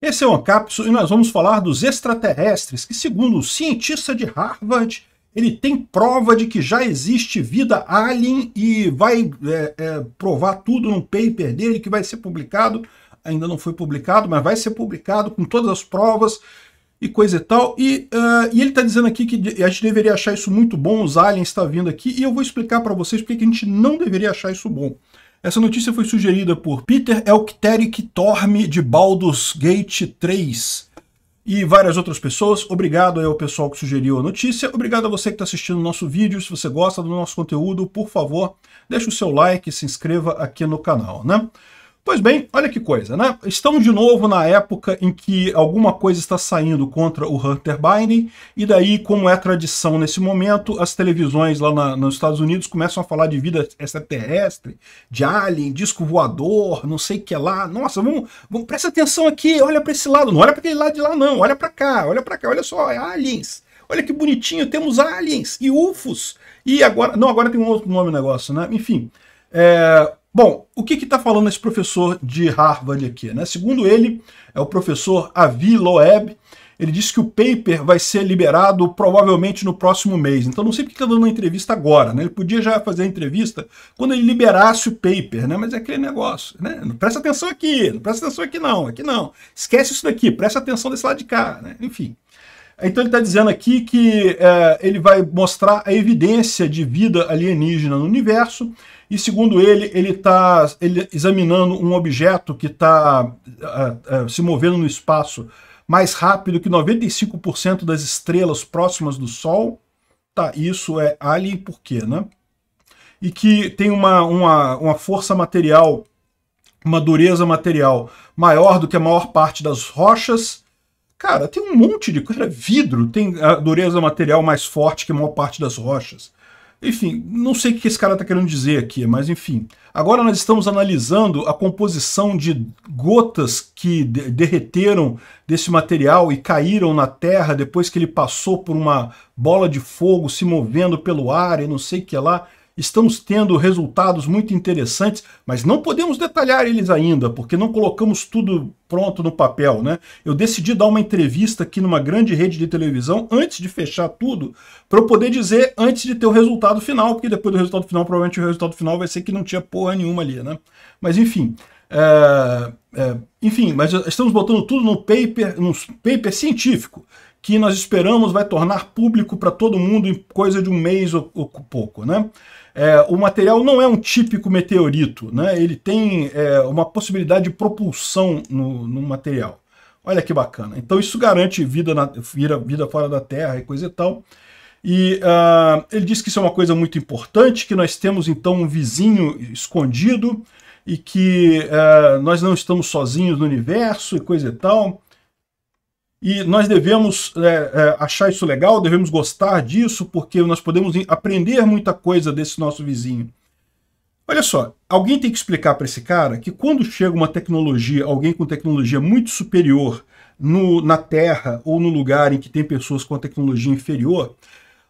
Esse é o Ancapso e nós vamos falar dos extraterrestres, que segundo o cientista de Harvard, ele tem prova de que já existe vida alien e vai é, é, provar tudo num paper dele que vai ser publicado, ainda não foi publicado, mas vai ser publicado com todas as provas e coisa e tal. E, uh, e ele está dizendo aqui que a gente deveria achar isso muito bom, os aliens estão tá vindo aqui, e eu vou explicar para vocês porque a gente não deveria achar isso bom. Essa notícia foi sugerida por Peter Elkteric Torme de Baldur's Gate 3 e várias outras pessoas. Obrigado ao pessoal que sugeriu a notícia. Obrigado a você que está assistindo o nosso vídeo. Se você gosta do nosso conteúdo, por favor, deixe o seu like e se inscreva aqui no canal. Né? Pois bem, olha que coisa, né? Estamos de novo na época em que alguma coisa está saindo contra o Hunter Biden, e daí, como é tradição nesse momento, as televisões lá na, nos Estados Unidos começam a falar de vida extraterrestre, de alien, disco voador, não sei o que lá. Nossa, vamos, vamos presta atenção aqui, olha para esse lado, não olha para aquele lado de lá não, olha para cá, olha para cá, olha só, é aliens. Olha que bonitinho, temos aliens e ufos. E agora, não, agora tem um outro nome no negócio, né? Enfim, é, Bom, o que está falando esse professor de Harvard aqui? Né? Segundo ele, é o professor Avi Loeb, ele disse que o paper vai ser liberado provavelmente no próximo mês. Então não sei porque está dando uma entrevista agora, né? Ele podia já fazer a entrevista quando ele liberasse o paper, né? Mas é aquele negócio, né? Não presta atenção aqui, não presta atenção aqui não, aqui não. Esquece isso daqui, presta atenção desse lado de cá, né? Enfim. Então ele está dizendo aqui que é, ele vai mostrar a evidência de vida alienígena no universo, e segundo ele, ele está examinando um objeto que está é, é, se movendo no espaço mais rápido que 95% das estrelas próximas do Sol. Tá, isso é alien por quê, né? E que tem uma, uma, uma força material, uma dureza material maior do que a maior parte das rochas, Cara, tem um monte de coisa. Vidro tem a dureza material mais forte que a maior parte das rochas. Enfim, não sei o que esse cara está querendo dizer aqui, mas enfim. Agora nós estamos analisando a composição de gotas que de derreteram desse material e caíram na Terra depois que ele passou por uma bola de fogo se movendo pelo ar e não sei o que lá estamos tendo resultados muito interessantes, mas não podemos detalhar eles ainda, porque não colocamos tudo pronto no papel, né? Eu decidi dar uma entrevista aqui numa grande rede de televisão antes de fechar tudo, para eu poder dizer antes de ter o resultado final, porque depois do resultado final, provavelmente o resultado final vai ser que não tinha porra nenhuma ali, né? Mas enfim, é, é, enfim, mas estamos botando tudo num paper, num paper científico que nós esperamos vai tornar público para todo mundo em coisa de um mês ou, ou pouco. Né? É, o material não é um típico meteorito, né? ele tem é, uma possibilidade de propulsão no, no, material. Olha que bacana. Então isso garante vida, na, vida fora da Terra e coisa e tal. E uh, ele diz que isso é uma coisa muito importante, que nós temos então um vizinho escondido e que uh, nós não estamos sozinhos no universo e coisa e tal. E nós devemos é, é, achar isso legal, devemos gostar disso, porque nós podemos aprender muita coisa desse nosso vizinho. Olha só, alguém tem que explicar para esse cara que quando chega uma tecnologia, alguém com tecnologia muito superior no, na Terra ou no lugar em que tem pessoas com a tecnologia inferior,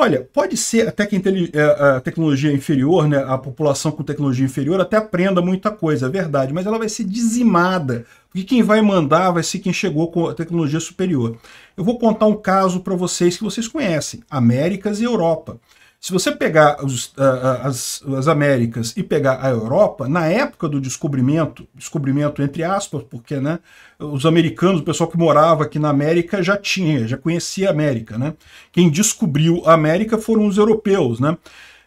Olha, pode ser até que é, a tecnologia inferior, né, a população com tecnologia inferior até aprenda muita coisa, é verdade, mas ela vai ser dizimada, porque quem vai mandar vai ser quem chegou com a tecnologia superior. Eu vou contar um caso para vocês que vocês conhecem, Américas e Europa. Se você pegar os, as, as Américas e pegar a Europa, na época do descobrimento, descobrimento entre aspas, porque né, os americanos, o pessoal que morava aqui na América já tinha, já conhecia a América. Né? Quem descobriu a América foram os europeus. Né?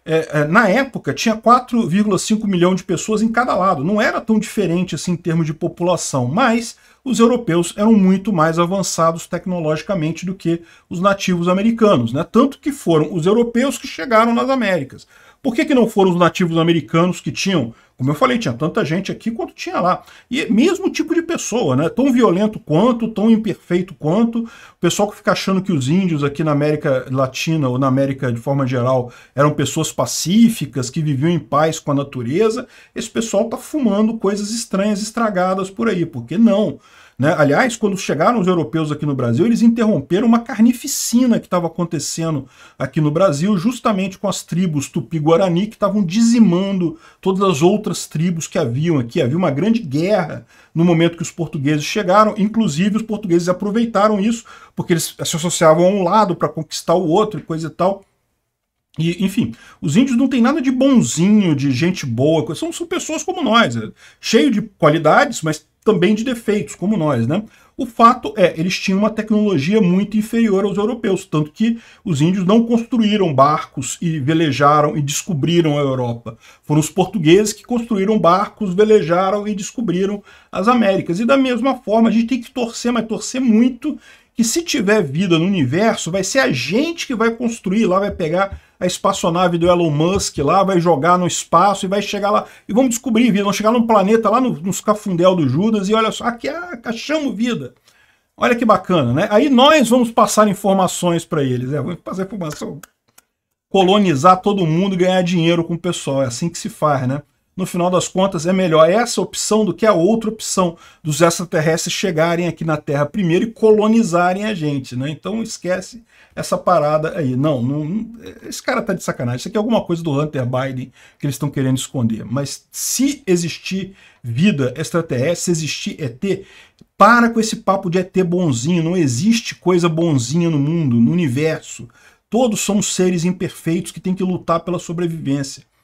É, é na época tinha 4,5 milhões de pessoas em cada lado. Não era tão diferente assim em termos de população, mas os europeus eram muito mais avançados tecnologicamente do que os nativos americanos, né? Tanto que foram os europeus que chegaram nas Américas. Por que, que não foram os nativos americanos que tinham como eu falei, tinha tanta gente aqui quanto tinha lá. E é mesmo tipo de pessoa, né? Tão violento quanto, tão imperfeito quanto. O pessoal que fica achando que os índios aqui na América Latina ou na América de forma geral eram pessoas pacíficas, que viviam em paz com a natureza, esse pessoal tá fumando coisas estranhas, estragadas por aí, porque não. Né? Aliás, quando chegaram os europeus aqui no Brasil, eles interromperam uma carnificina que estava acontecendo aqui no Brasil, justamente com as tribos tupi-guarani que estavam dizimando todas as outras tribos que haviam aqui. Havia uma grande guerra no momento que os portugueses chegaram, inclusive os portugueses aproveitaram isso, porque eles se associavam a um lado para conquistar o outro, e coisa e tal. E, enfim, os índios não têm nada de bonzinho, de gente boa, são, são pessoas como nós, é, cheio de qualidades, mas também de defeitos, como nós, né? O fato é, eles tinham uma tecnologia muito inferior aos europeus, tanto que os índios não construíram barcos e velejaram e descobriram a Europa. Foram os portugueses que construíram barcos, velejaram e descobriram as Américas. E da mesma forma, a gente tem que torcer, mas torcer muito, que se tiver vida no universo, vai ser a gente que vai construir lá, vai pegar a espaçonave do Elon Musk lá, vai jogar no espaço e vai chegar lá. E vamos descobrir vida, vamos chegar num planeta lá no, nos cafundel do Judas e olha só, aqui é ah, achamos vida. Olha que bacana, né? Aí nós vamos passar informações para eles, né? Vamos passar informação. Colonizar todo mundo e ganhar dinheiro com o pessoal. É assim que se faz, né? no final das contas, é melhor essa opção do que a outra opção dos extraterrestres chegarem aqui na Terra primeiro e colonizarem a gente, né? Então esquece essa parada aí. Não, não esse cara tá de sacanagem. Isso aqui é alguma coisa do Hunter Biden que eles estão querendo esconder. Mas se existir vida extraterrestre, se existir ET, para com esse papo de ET bonzinho. Não existe coisa bonzinha no mundo, no universo. Todos somos seres imperfeitos que têm que lutar pela sobrevivência.